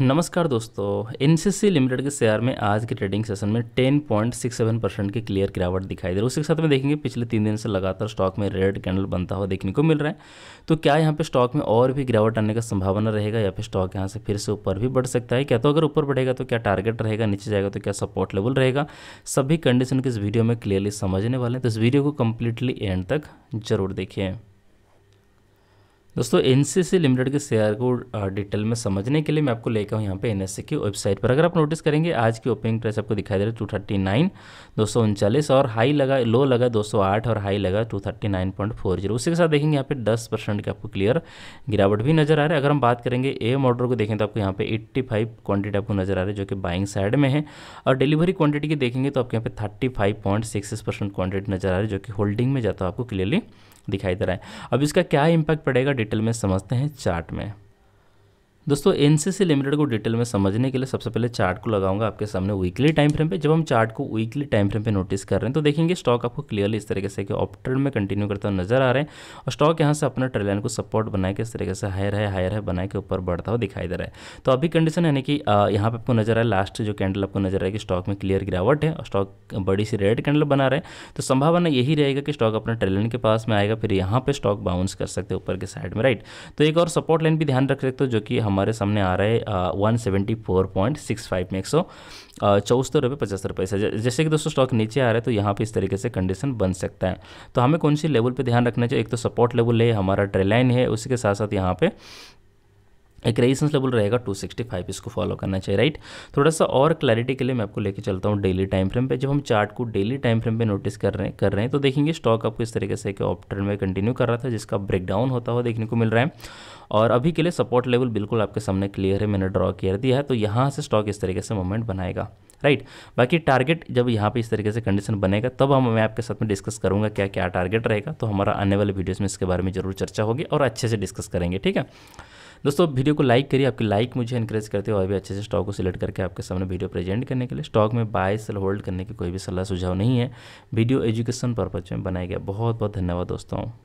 नमस्कार दोस्तों N limited के शेयर में आज के ट्रेडिंग सेशन में 10.67 परसेंट की क्लियर गिरावट दिखाई दे रही है उसके साथ में देखेंगे पिछले तीन दिन से लगातार स्टॉक में रेड कैंडल बनता हुआ देखने को मिल रहा है तो क्या यहाँ पे स्टॉक में और भी गिरावट आने का संभावना रहेगा या फिर स्टॉक यहाँ से फिर से ऊपर भी बढ़ सकता है क्या तो अगर ऊपर बढ़ेगा तो क्या टारगेट रहेगा नीचे जाएगा तो क्या सपोर्ट लेवल रहेगा सभी कंडीशन के इस वीडियो में क्लियरली समझने वाले हैं तो इस वीडियो को कम्प्लीटली एंड तक जरूर देखें दोस्तों एन लिमिटेड के शेयर को डिटेल में समझने के लिए मैं आपको लेकर हूँ यहाँ पे एन की वेबसाइट पर अगर आप नोटिस करेंगे आज की ओपनिंग प्राइस आपको दिखाई दे रहा है टू थर्टी नाइन दो सौ उनचालीस और हाई लगा लो लगा दो सौ आठ और हाई लगा two thirty nine point four zero उसी के साथ देखेंगे यहाँ पे दस परसेंट की आपको क्लियर गिरावट भी नजर आ रहा है अगर हम बात करेंगे एम ऑर्डर को देखें तो आपको यहाँ पे एट्टी फाइव क्वान्टिटी आपको नजर आ रही है जो कि बाइंग साइड में है और डिलीवरी क्वान्टिटी की देखेंगे तो आपके यहाँ पे thirty five point six percent quantity नजर आ रही है जो कि होल्डिंग में जाता है आपको क्लियरली दिखाई दे रहा है अब इसका क्या इम्पैक्ट पड़ेगा डिटेल में समझते हैं चार्ट में दोस्तों एनसीसी लिमिटेड को डिटेल में समझने के लिए सबसे पहले चार्ट को लगाऊंगा आपके सामने वीकली टाइम फ्रेम पे जब हम चार्ट को वीकली टाइम फ्रेम पे नोटिस कर रहे हैं तो देखेंगे स्टॉक आपको क्लियरली इस तरीके से कि ऑप में कंटिन्यू करता हुआ नजर आ रहे हैं और स्टॉक यहाँ से अपना ट्रेलाइन को सपोर्ट बना के इस तरीके से हायर है हायर है बना के ऊपर बढ़ता हुआ दिखाई दे रहा है तो अभी कंडीशन यानी कि यहाँ पर आपको नजर आए लास्ट जो कैंडल आपको नजर आएगी स्टॉक में क्लियर गिरावट है और स्टॉक बड़ी सी रेड कैंडल बना रहे हैं तो संभावना यही रहेगा कि स्टॉक अपने ट्रेलाइन के पास में आएगा फिर यहाँ पर स्टॉक बाउंस कर सकते हैं ऊपर के साइड में राइट तो एक और सपोर्ट लाइन भी ध्यान रख सकते हो जो कि हम हमारे सामने आ रहा है one seventy four point six five में एक सौ चौहत्तर रुपये पचहत्तर से जैसे कि दोस्तों स्टॉक नीचे आ रहा है तो यहाँ पे इस तरीके से कंडीशन बन सकता है तो हमें कौन सी लेवल पे ध्यान रखना चाहिए एक तो सपोर्ट लेवल है हमारा ट्रेलाइन है उसी के साथ साथ यहाँ पे एक रेजिस्टेंस लेवल रहेगा 265 इसको फॉलो करना चाहिए राइट थोड़ा सा और क्लैरिटी के लिए मैं आपको लेके चलता हूँ डेली टाइम फ्रेम पे जब हम चार्ट को डेली टाइम फ्रेम पे नोटिस कर रहे हैं कर रहे हैं तो देखेंगे स्टॉक आपको इस तरीके से एक ऑप्टन में कंटिन्यू कर रहा था जिसका ब्रेकडाउन होता हुआ देखने को मिल रहा है और अभी के लिए सपोर्ट लेवल बिल्कुल आपके सामने क्लियर है मैंने ड्रॉ कर दिया है तो यहाँ से स्टॉक इस तरीके से मूवमेंट बनाएगा राइट बाकी टारगेट जब यहाँ पे इस तरीके से कंडीशन बनेगा तब हम मैं आपके साथ में डिस्कस करूँगा क्या क्या टारगेट रहेगा तो हमारा आने वाले वीडियोज़ में इसके बारे में जरूर चर्चा होगी और अच्छे से डिस्कस करेंगे ठीक है दोस्तों वीडियो को लाइक करिए आपकी लाइक मुझे इंक्रेज करते हो और भी अच्छे से स्टॉक को सिलेक्ट करके आपके सामने वीडियो प्रेजेंट करने के लिए स्टॉक में बाय सेल होल्ड करने की कोई भी सलाह सुझाव नहीं है वीडियो एजुकेशन पर्पज में बनाया गया बहुत बहुत धन्यवाद दोस्तों